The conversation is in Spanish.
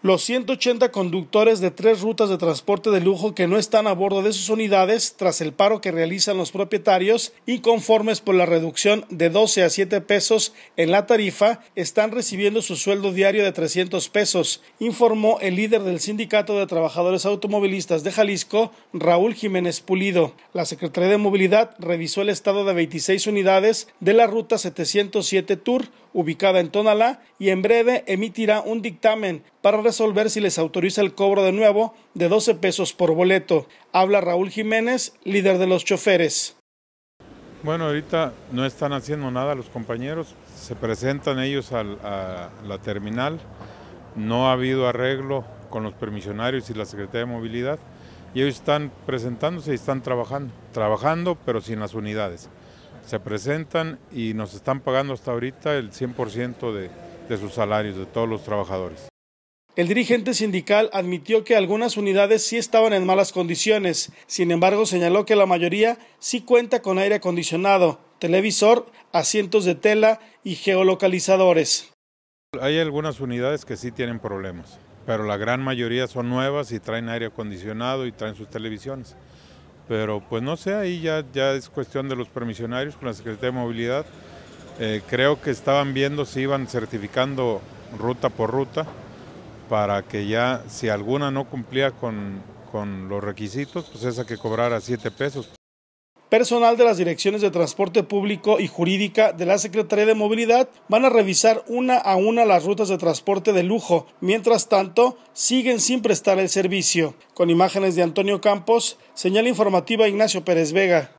Los 180 conductores de tres rutas de transporte de lujo que no están a bordo de sus unidades tras el paro que realizan los propietarios y conformes por la reducción de 12 a 7 pesos en la tarifa están recibiendo su sueldo diario de 300 pesos, informó el líder del Sindicato de Trabajadores Automovilistas de Jalisco, Raúl Jiménez Pulido. La Secretaría de Movilidad revisó el estado de 26 unidades de la ruta 707 Tour ubicada en Tonalá y en breve emitirá un dictamen para resolver si les autoriza el cobro de nuevo de 12 pesos por boleto. Habla Raúl Jiménez, líder de los choferes. Bueno, ahorita no están haciendo nada los compañeros, se presentan ellos a la terminal, no ha habido arreglo con los permisionarios y la Secretaría de Movilidad y ellos están presentándose y están trabajando, trabajando pero sin las unidades. Se presentan y nos están pagando hasta ahorita el 100% de sus salarios, de todos los trabajadores. El dirigente sindical admitió que algunas unidades sí estaban en malas condiciones, sin embargo señaló que la mayoría sí cuenta con aire acondicionado, televisor, asientos de tela y geolocalizadores. Hay algunas unidades que sí tienen problemas, pero la gran mayoría son nuevas y traen aire acondicionado y traen sus televisiones. Pero pues no sé, ahí ya, ya es cuestión de los permisionarios con la Secretaría de Movilidad. Eh, creo que estaban viendo si iban certificando ruta por ruta para que ya si alguna no cumplía con, los requisitos, pues esa que cobrara 7 pesos. Personal de las direcciones de transporte público y jurídica de la Secretaría de Movilidad van a revisar una a una las rutas de transporte de lujo. Mientras tanto, siguen sin prestar el servicio. Con imágenes de Antonio Campos, señal informativa Ignacio Pérez Vega.